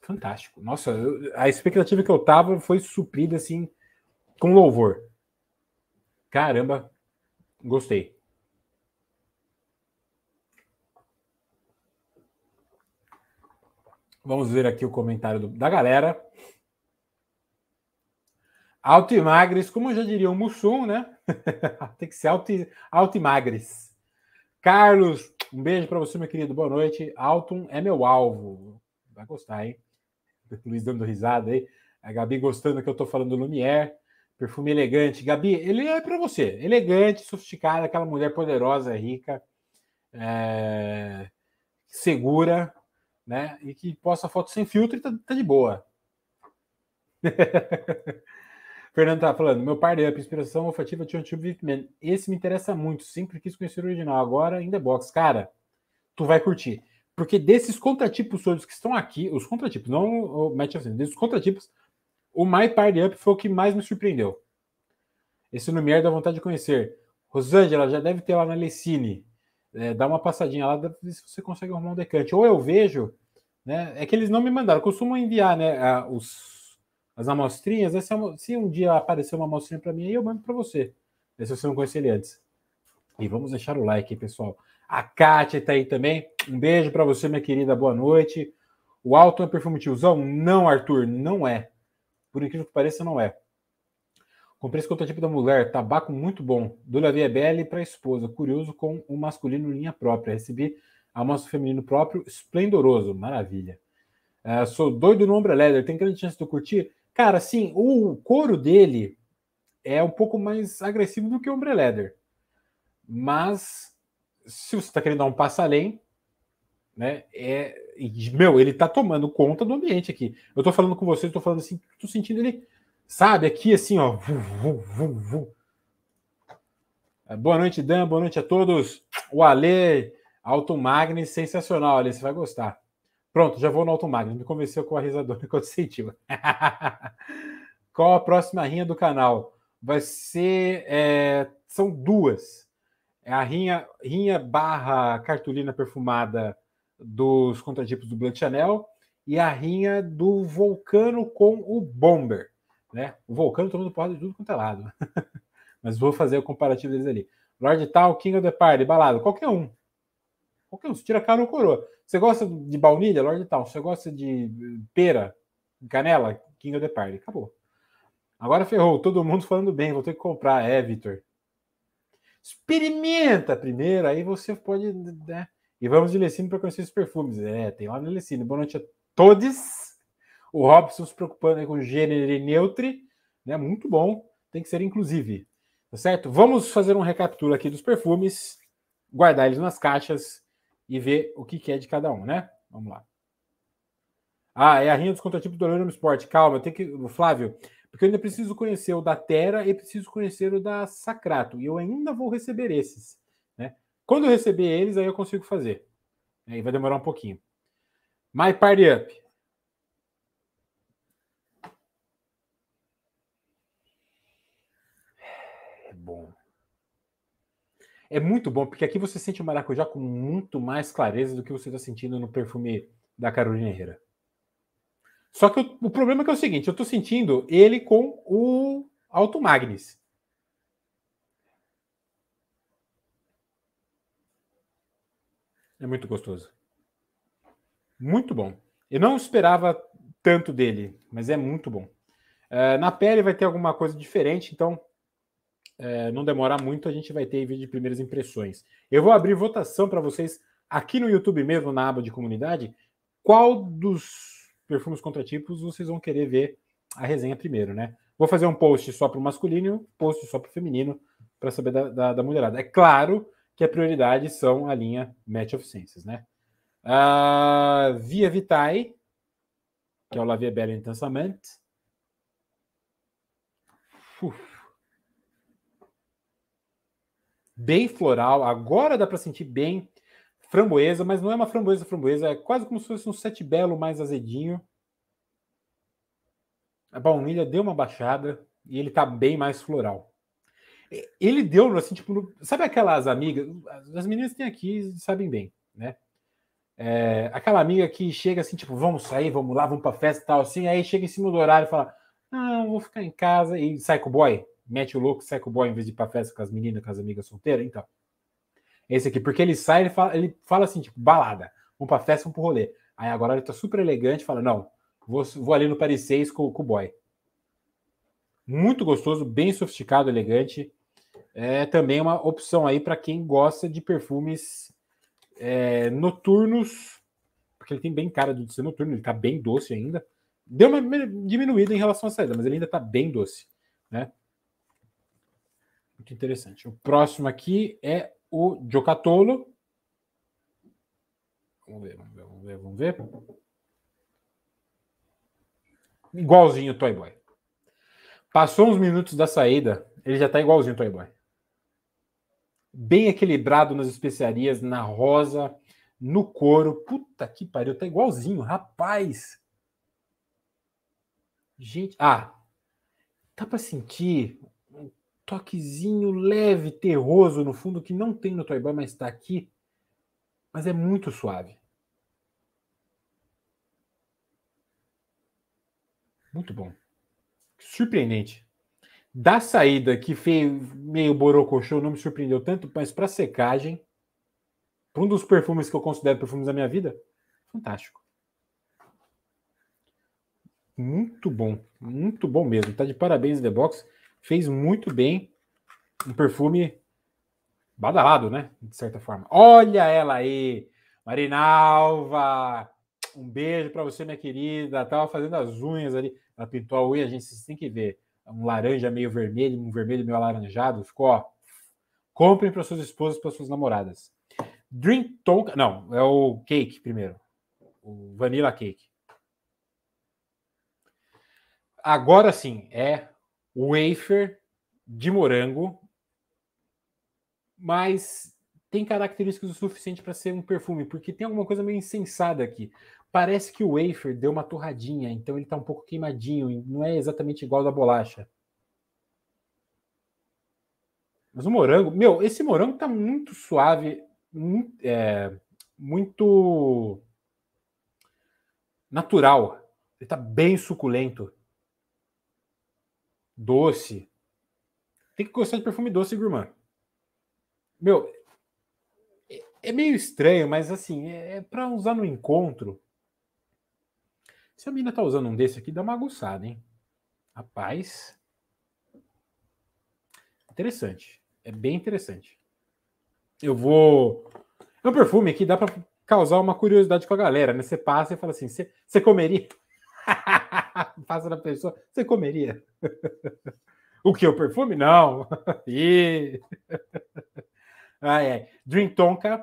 fantástico. Nossa, eu, a expectativa que eu tava foi suprida assim com louvor. Caramba, gostei. Vamos ver aqui o comentário do, da galera. Alto e magres, como já diria o Mussum, né? Tem que ser alto e, alto e magres. Carlos, um beijo para você, meu querido. Boa noite. Alton é meu alvo. Vai gostar, hein? O Luiz dando risada aí. A Gabi gostando que eu estou falando do Lumière. Perfume elegante. Gabi, ele é para você. Elegante, sofisticada, aquela mulher poderosa, rica, é... segura, né? E que posta foto sem filtro e tá, tá de boa. Fernando tá falando, meu par de up, inspiração olfativa tipo de Tube Vipman. Esse me interessa muito, sempre quis conhecer o original, agora ainda the é box. Cara, tu vai curtir. Porque desses contratipos todos que estão aqui, os contratipos, não o Match of desses contratipos, o My Party Up foi o que mais me surpreendeu. Esse Lumière dá vontade de conhecer. Rosângela, já deve ter lá na Lecine. É, dá uma passadinha lá, ver se você consegue arrumar um decante. Ou eu vejo, né? É que eles não me mandaram. Costumam enviar, né? A, os, as amostrinhas. Né, se, se, um dia aparecer uma amostrinha para mim, aí eu mando para você. Né, se você não conhecer ele antes. E vamos deixar o like, pessoal. A Kátia tá aí também. Um beijo para você, minha querida. Boa noite. O Alton é perfume tiozão? Não, Arthur, não é. Por incrível que pareça, não é. Comprei esse tipo da mulher, tabaco muito bom. Do La Via é Belle para a esposa, curioso com o masculino linha própria. Recebi amostra feminino próprio, esplendoroso, maravilha. Uh, sou doido no Ombra Leather, tem grande chance de eu curtir? Cara, sim, o couro dele é um pouco mais agressivo do que o Ombra Leather. Mas, se você está querendo dar um passo além, né, é, meu, ele tá tomando conta do ambiente aqui. Eu tô falando com você tô falando assim, tô sentindo ele, sabe, aqui assim, ó. É, boa noite, Dan, boa noite a todos. O Ale, Alto Magni, sensacional, Ale, você vai gostar. Pronto, já vou no Alto Magni, me convenceu com a risadora senti. Qual a próxima rinha do canal? Vai ser. É, são duas. É a rinha, rinha barra cartolina perfumada dos contratipos do Blood Chanel e a rinha do Vulcano com o Bomber. Né? O Vulcano tomando porrada de tudo quanto é lado. Mas vou fazer o comparativo deles ali. Lord Tal, King of the Party, balado, qualquer um. Qualquer um, você tira cara ou coroa. Você gosta de baunilha, Lord Tal? Você gosta de eh, pera, canela, King of the Party? Acabou. Agora ferrou, todo mundo falando bem, vou ter que comprar, é, Vitor. Experimenta primeiro, aí você pode. Né? E vamos de Lecine para conhecer os perfumes. É, tem lá no Lecine. Boa noite a todos. O Robson se preocupando com gênero Neutre, né? Muito bom. Tem que ser inclusive. Tá certo? Vamos fazer um recapitula aqui dos perfumes, guardar eles nas caixas e ver o que, que é de cada um, né? Vamos lá. Ah, é a rinha dos contratipos do Aluminum Sport. Calma, tem que. Flávio, porque eu ainda preciso conhecer o da Terra e preciso conhecer o da Sacrato. E eu ainda vou receber esses. Quando eu receber eles, aí eu consigo fazer. Aí vai demorar um pouquinho. My Party Up. É bom. É muito bom, porque aqui você sente o maracujá com muito mais clareza do que você está sentindo no perfume da Carolina Herrera. Só que eu, o problema é, que é o seguinte, eu estou sentindo ele com o Alto Magnus. É muito gostoso. Muito bom. Eu não esperava tanto dele, mas é muito bom. Eh, na pele vai ter alguma coisa diferente, então eh, não demorar muito, a gente vai ter vídeo de primeiras impressões. Eu vou abrir votação para vocês aqui no YouTube mesmo, na aba de comunidade, qual dos perfumes contratipos vocês vão querer ver a resenha primeiro, né? Vou fazer um post só para o masculino, post só para o feminino, para saber da, da, da mulherada. É claro que a prioridade são a linha Match of Senses, né? Uh, Via Vitae, que é o La Via Bella Intensamente. Bem floral, agora dá para sentir bem framboesa, mas não é uma framboesa framboesa, é quase como se fosse um sete belo mais azedinho. A baunilha deu uma baixada e ele está bem mais floral. Ele deu, assim, tipo, no, sabe aquelas amigas? As meninas têm aqui, sabem bem, né? É, aquela amiga que chega assim, tipo, vamos sair, vamos lá, vamos pra festa e tal, assim, aí chega em cima do horário e fala, não, ah, vou ficar em casa e sai com o boy, mete o louco, sai com o boy em vez de ir pra festa com as meninas, com as amigas solteiras, então. Esse aqui, porque ele sai, ele fala, ele fala assim, tipo, balada, vamos pra festa, vamos pro rolê. Aí agora ele tá super elegante, fala, não, vou, vou ali no Paris 6 com, com o boy. Muito gostoso, bem sofisticado, elegante é também uma opção aí para quem gosta de perfumes é, noturnos, porque ele tem bem cara de ser noturno, ele está bem doce ainda. Deu uma diminuída em relação à saída, mas ele ainda está bem doce, né? Muito interessante. O próximo aqui é o Giocatolo. Vamos ver, vamos ver, vamos ver, vamos ver. Igualzinho o Toy Boy. Passou uns minutos da saída, ele já tá igualzinho o Toy Boy bem equilibrado nas especiarias, na rosa, no couro. Puta que pariu, tá igualzinho, rapaz. Gente, ah, dá para sentir um toquezinho leve, terroso no fundo que não tem no Toibã, mas está aqui. Mas é muito suave. Muito bom. Surpreendente. Da saída, que foi meio borocochô, não me surpreendeu tanto, mas para secagem, para um dos perfumes que eu considero perfumes da minha vida, fantástico. Muito bom, muito bom mesmo. Tá de parabéns, The Box. Fez muito bem. Um perfume badalado, né? De certa forma. Olha ela aí, Marinalva! Um beijo para você, minha querida. Tava fazendo as unhas ali. Ela pintou a unha, a gente tem que ver um laranja meio vermelho, um vermelho meio alaranjado. Ficou, ó. Comprem para suas esposas, para suas namoradas. Drink Tonka. Não, é o cake primeiro. O Vanilla Cake. Agora sim, é wafer de morango, mas tem características o suficiente para ser um perfume, porque tem alguma coisa meio insensada aqui. Parece que o wafer deu uma torradinha, então ele está um pouco queimadinho, não é exatamente igual da bolacha. Mas o morango, meu, esse morango está muito suave, muito, é, muito natural. Ele está bem suculento. Doce. Tem que gostar de perfume doce, gourmand. Meu, é, é meio estranho, mas assim, é, é para usar no encontro. Se a mina tá usando um desse aqui, dá uma aguçada, hein? Rapaz. Interessante. É bem interessante. Eu vou. É um perfume que dá para causar uma curiosidade com a galera, né? Você passa e fala assim: você comeria? passa na pessoa, você comeria? o que? O perfume? Não. e... ah, é. Dream Tonka.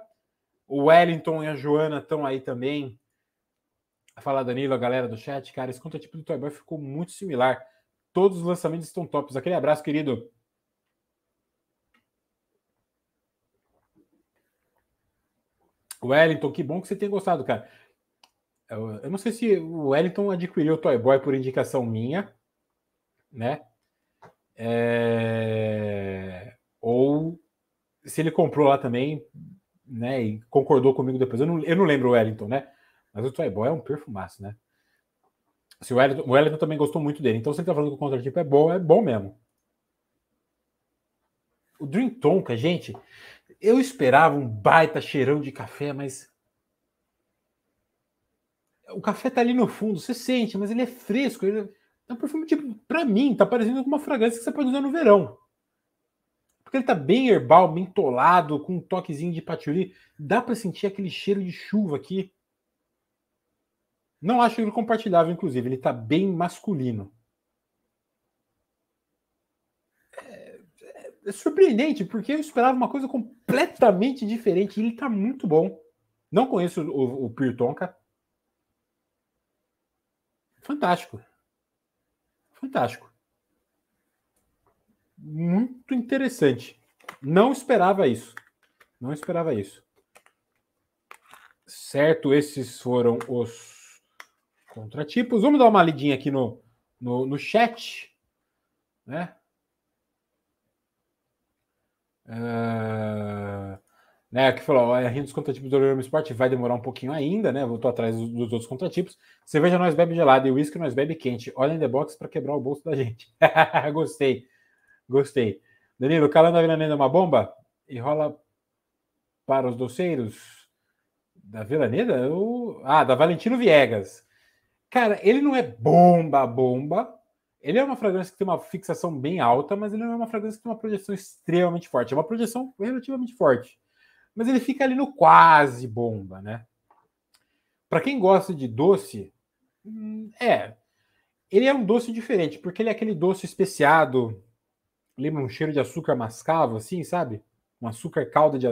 O Wellington e a Joana estão aí também Fala Danilo, a galera do chat, cara, esse contratipo do Toy Boy ficou muito similar. Todos os lançamentos estão tops. Aquele abraço, querido. Wellington, que bom que você tem gostado, cara. Eu, eu, não sei se o Wellington adquiriu o Toy Boy por indicação minha, né? É... Ou se ele comprou lá também, né? E concordou comigo depois. Eu não, eu não lembro o Wellington, né? Mas o Toy Boy é um perfumaço, né? Se o, Wellington, o Wellington também gostou muito dele. Então, se ele tá falando que o contratipo é bom, é bom mesmo. O Dream Tonka, gente, eu esperava um baita cheirão de café, mas. O café tá ali no fundo, você sente, mas ele é fresco. Ele... É, é um perfume, tipo, pra mim, tá parecendo alguma fragrância que você pode usar no verão. Porque ele tá bem herbal, bem tolado, com um toquezinho de patchouli. Dá para sentir aquele cheiro de chuva aqui. Não acho ele compartilhável, inclusive. Ele está bem masculino. É, é, é, surpreendente, porque eu esperava uma coisa completamente diferente. ele está muito bom. Não conheço o, o Pirtonka. Fantástico. Fantástico. Muito interessante. Não esperava isso. Não esperava isso. Certo, esses foram os Contratipos. Vamos dar uma lidinha aqui no, no, no chat, né? Ah, né, que falou, a é, renda dos contratipos do Orlando Sport vai demorar um pouquinho ainda, né? Voltou atrás dos, dos outros contratipos. Cerveja nós bebe gelada e uísque nós bebe quente. Olha em the box para quebrar o bolso da gente. gostei, gostei. Danilo, calando a vilanenda é uma bomba e rola para os doceiros da Vilaneda? Eu... Ah, da Valentino Viegas. Cara, ele não é bomba, bomba. Ele é uma fragrância que tem uma fixação bem alta, mas ele não é uma fragrância que tem uma projeção extremamente forte. É uma projeção relativamente forte. Mas ele fica ali no quase bomba, né? Para quem gosta de doce, hum, é. Ele é um doce diferente, porque ele é aquele doce especiado. Lembra um cheiro de açúcar mascavo, assim, sabe? Um açúcar calda de,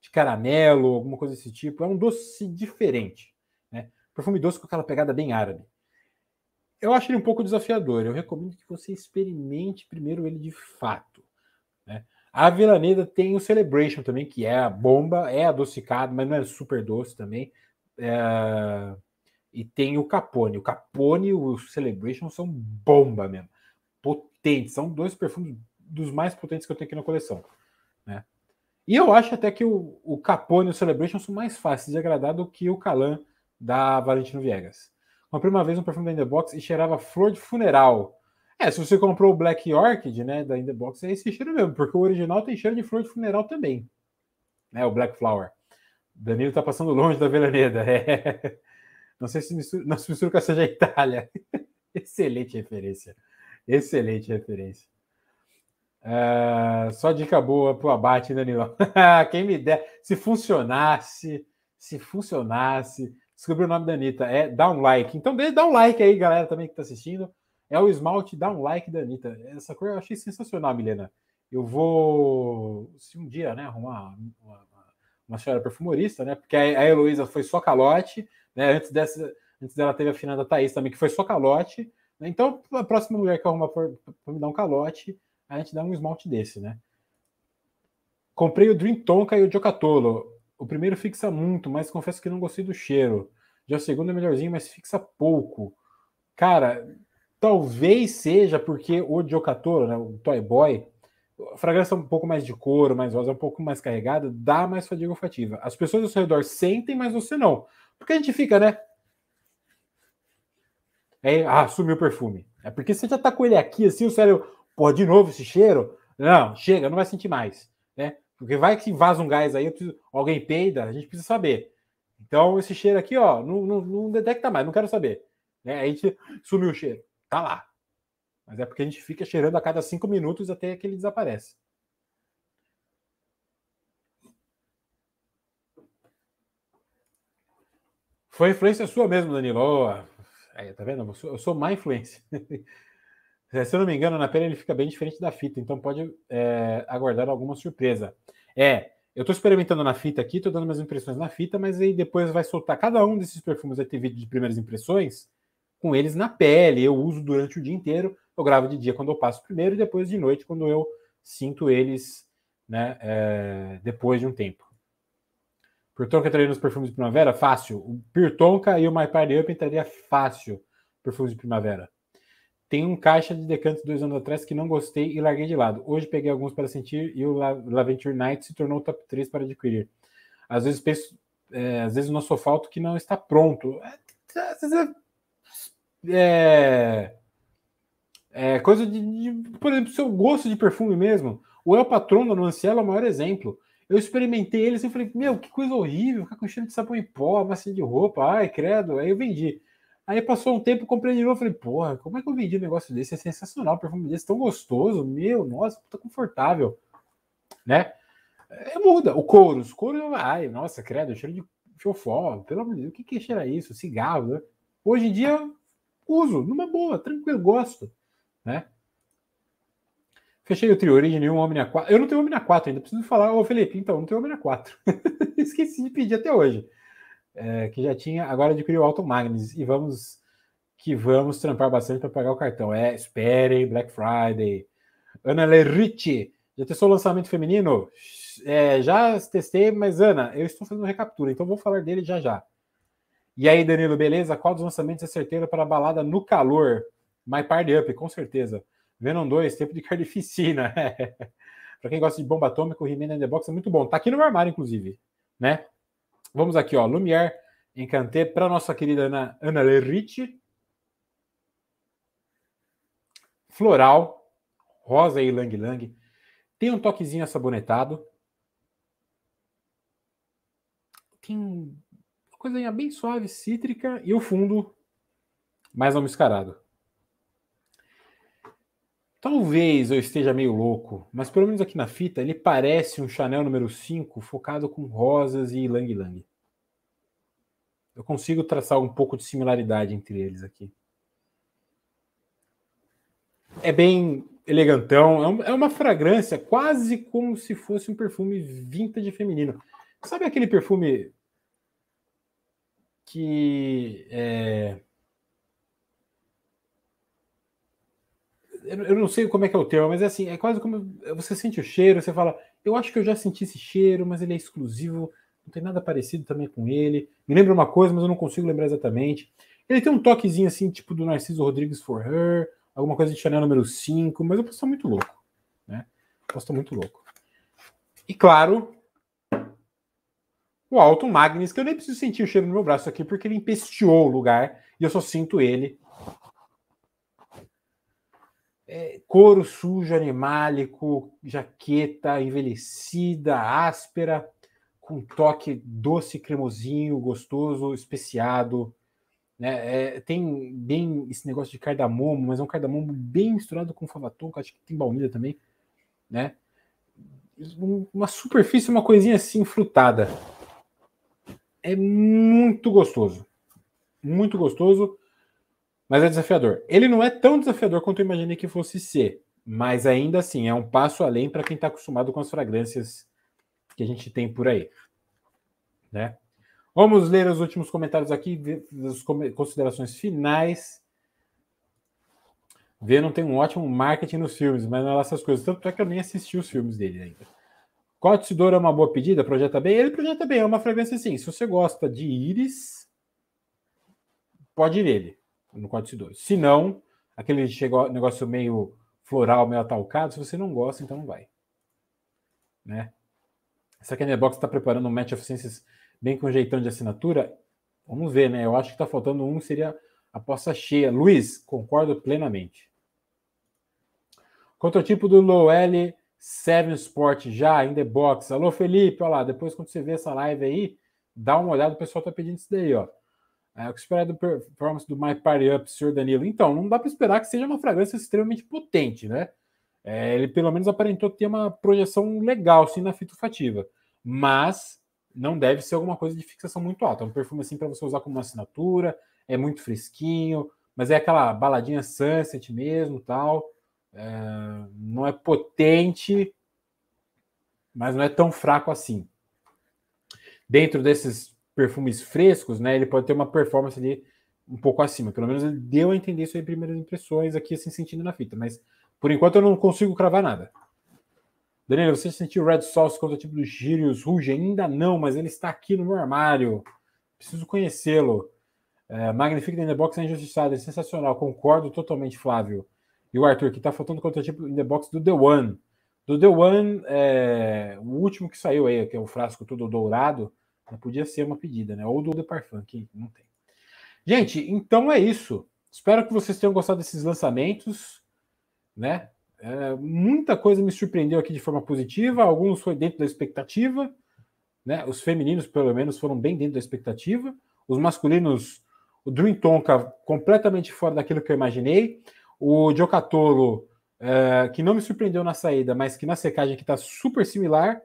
de caramelo, alguma coisa desse tipo. É um doce diferente. Perfume doce com aquela pegada bem árabe. Eu acho ele um pouco desafiador. Eu recomendo que você experimente primeiro ele de fato. Né? A Avilaneda tem o Celebration também, que é a bomba, é adocicado, mas não é super doce também. É... E tem o Capone. O Capone e o Celebration são bomba mesmo. Potentes. São dois perfumes dos mais potentes que eu tenho aqui na coleção. Né? E eu acho até que o, o Capone e o Celebration são mais fáceis de agradar do que o Calan da Valentino Viegas. Comprei uma vez um perfume da Indebox e cheirava flor de funeral. É, se você comprou o Black Orchid, né, da Indebox, é esse cheiro mesmo, porque o original tem cheiro de flor de funeral também. É o Black Flower. Danilo tá passando longe da Velaneda. É. Não sei se mistura, não se mistura com a Seja Itália. Excelente referência. Excelente referência. Uh, só dica boa pro abate, Danilo. Quem me der. Se funcionasse, se funcionasse, Descobri o nome da Anitta, é Dá um Like. Então dá um like aí, galera, também que tá assistindo. É o esmalte Dá um Like da Anitta. Essa cor eu achei sensacional, Milena. Eu vou, se um dia, né, arrumar uma, uma, uma senhora perfumorista, né, porque a, a Heloísa foi só calote, né, antes, dessa, antes dela teve a finada Thaís também, que foi só calote. Né, então, a próxima mulher que arrumar para me dar um calote, a gente dá um esmalte desse, né. Comprei o Dream Tonka e o Jocatolo. O primeiro fixa muito, mas confesso que não gostei do cheiro. Já o segundo é melhorzinho, mas fixa pouco. Cara, talvez seja porque o Jokatoro, né, o Toy Boy, a fragrância é um pouco mais de couro, mais rosa, é um pouco mais carregada, dá mais fadiga olfativa. As pessoas ao seu redor sentem, mas você não. Porque a gente fica, né? É, ah, sumiu o perfume. É porque você já tá com ele aqui, assim, o cérebro, pô, de novo esse cheiro? Não, chega, não vai sentir mais, né? Porque vai que vaza um gás aí, alguém peida, a gente precisa saber. Então, esse cheiro aqui, ó, não, não, não detecta mais, não quero saber. Né? A gente sumiu o cheiro, tá lá. Mas é porque a gente fica cheirando a cada cinco minutos até que ele desaparece. Foi influência sua mesmo, Danilo. Oh, tá vendo? Eu sou, eu sou má influência. É, se eu não me engano, na pele ele fica bem diferente da fita, então pode é, aguardar alguma surpresa. É, eu estou experimentando na fita aqui, estou dando minhas impressões na fita, mas aí depois vai soltar. Cada um desses perfumes vai ter vídeo de primeiras impressões com eles na pele. Eu uso durante o dia inteiro. Eu gravo de dia quando eu passo primeiro e depois de noite quando eu sinto eles né, é, depois de um tempo. Pirtonca entraria nos perfumes de primavera? Fácil. O Pirtonca e o My Party Up entraria fácil perfumes de primavera. Tem um caixa de decantes dois anos atrás que não gostei e larguei de lado. Hoje peguei alguns para sentir e o Laventure Night se tornou top 3 para adquirir. Às vezes penso, é, às vezes não sou que não está pronto. É, é, às vezes é, é, é coisa de, de, por exemplo, seu gosto de perfume mesmo. O El Patrono no Ancielo é o maior exemplo. Eu experimentei eles assim, e falei, meu, que coisa horrível, ficar com cheiro de sabão em pó, massinha de roupa, ai, credo. Aí eu vendi. Aí passou um tempo, comprei de novo. Falei, porra, como é que eu vendi um negócio desse? É sensacional, perfume desse tão gostoso. Meu, nossa, puta confortável. Né? É, é muda. O couro, os couro, ai, nossa, credo, cheiro de chofó. Pelo amor de Deus, o que que cheira isso? Cigarro, né? Hoje em dia, uso, numa boa, tranquilo, gosto. Né? Fechei o trio, Origem homem Omnia 4. Eu não tenho Omnia 4 ainda, preciso falar. Ô, Felipe, então, não tenho Omnia 4. Esqueci de pedir até hoje é, que já tinha, agora adquiriu o Alto Magnus e vamos que vamos trampar bastante para pagar o cartão. É, esperem, Black Friday. Ana Lerite, já testou o lançamento feminino? É, já testei, mas Ana, eu estou fazendo recaptura, então vou falar dele já já. E aí, Danilo, beleza? Qual dos lançamentos é certeiro para a balada no calor? My Party Up, com certeza. Venom 2, tempo de carnificina. para quem gosta de bomba atômica, o He-Man and the Box é muito bom. Tá aqui no meu armário, inclusive, né? Vamos aqui, ó. Lumière, Encanté, para nossa querida Ana, Ana Lerriti. Floral, rosa e lang lang. Tem um toquezinho assabonetado. Tem uma coisinha bem suave, cítrica e o fundo mais almiscarado. Talvez eu esteja meio louco, mas pelo menos aqui na fita ele parece um Chanel número 5 focado com rosas e Lang Lang. Eu consigo traçar um pouco de similaridade entre eles aqui. É bem elegantão, é, é uma fragrância quase como se fosse um perfume vintage feminino. Sabe aquele perfume que é, eu não sei como é que é o termo, mas é assim, é quase como você sente o cheiro, você fala, eu acho que eu já senti esse cheiro, mas ele é exclusivo, não tem nada parecido também com ele. Me lembra uma coisa, mas eu não consigo lembrar exatamente. Ele tem um toquezinho assim, tipo do Narciso Rodrigues for Her, alguma coisa de Chanel número 5, mas eu posso estar tá muito louco, né? Eu posso estar tá muito louco. E claro, o Alton Magnus, que eu nem preciso sentir o cheiro no meu braço aqui, porque ele empesteou o lugar e eu só sinto ele é, couro sujo, animálico, jaqueta envelhecida, áspera, com toque doce, cremosinho, gostoso, especiado. Né? É, tem bem esse negócio de cardamomo, mas é um cardamomo bem misturado com favaton, acho que tem baunilha também. Né? Uma superfície, uma coisinha assim, frutada. É muito gostoso. Muito gostoso. Mas é desafiador. Ele não é tão desafiador quanto eu imaginei que fosse ser, mas ainda assim é um passo além para quem está acostumado com as fragrâncias que a gente tem por aí. Né? Vamos ler os últimos comentários aqui, as considerações finais. não tem um ótimo marketing nos filmes, mas não é essas coisas. Tanto é que eu nem assisti os filmes dele ainda. Cotidor é uma boa pedida, projeta bem? Ele projeta bem, é uma fragrância assim. Se você gosta de íris, pode ir nele no 4-2. Se não, aquele negócio meio floral, meio atalcado, se você não gosta, então não vai. Né? Essa a Box está preparando um match of Sciences bem com um jeitão de assinatura. Vamos ver, né? Eu acho que está faltando um, seria a aposta cheia. Luiz, concordo plenamente. Contratipo do Lowell 7 Sport já, in the é box. Alô, Felipe, olha lá, depois quando você vê essa live aí, dá uma olhada, o pessoal está pedindo isso daí, ó. É, o que esperar do performance do My Party Up, senhor Danilo? Então, não dá para esperar que seja uma fragrância extremamente potente, né? É, ele pelo menos aparentou ter uma projeção legal, sim, na fitofativa. Mas não deve ser alguma coisa de fixação muito alta. É um perfume assim para você usar como uma assinatura, é muito fresquinho, mas é aquela baladinha sunset mesmo, tal. É, não é potente, mas não é tão fraco assim. Dentro desses perfumes frescos, né, ele pode ter uma performance ali um pouco acima. Pelo menos ele deu a entender isso aí, primeiras impressões aqui, assim, sentindo na fita. Mas, por enquanto, eu não consigo cravar nada. Danilo, você sentiu Red Sauce contra o tipo do gírios? Ruge? Ainda não, mas ele está aqui no meu armário. Preciso conhecê-lo. É, Magnifico in the Box é injustiçado, é sensacional. Concordo totalmente, Flávio. E o Arthur, que está faltando contra o tipo in the Box do The One. Do The One, é, o último que saiu aí, que é o frasco todo dourado, Podia ser uma pedida, né? Ou do Parfum, que não tem. Gente, então é isso. Espero que vocês tenham gostado desses lançamentos, né? É, muita coisa me surpreendeu aqui de forma positiva, alguns foi dentro da expectativa, né? Os femininos, pelo menos, foram bem dentro da expectativa. Os masculinos, o Dream Tonka, completamente fora daquilo que eu imaginei. O Giocatolo, é, que não me surpreendeu na saída, mas que na secagem aqui está super similar.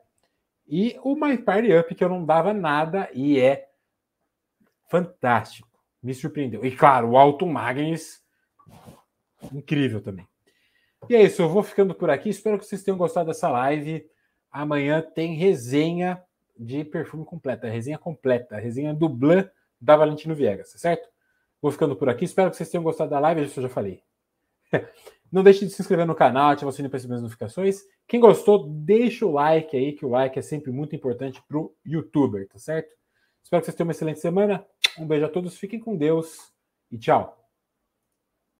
E o My Party Up, que eu não dava nada e é fantástico. Me surpreendeu. E claro, o Alto Magnus, incrível também. E é isso, eu vou ficando por aqui. Espero que vocês tenham gostado dessa live. Amanhã tem resenha de perfume completa, resenha completa, resenha dublã da Valentino Viegas, tá certo? Vou ficando por aqui. Espero que vocês tenham gostado da live, isso eu já falei. Não deixe de se inscrever no canal, ativar o sininho para receber as notificações. Quem gostou, deixa o like aí, que o like é sempre muito importante para o youtuber, tá certo? Espero que vocês tenham uma excelente semana. Um beijo a todos, fiquem com Deus e tchau.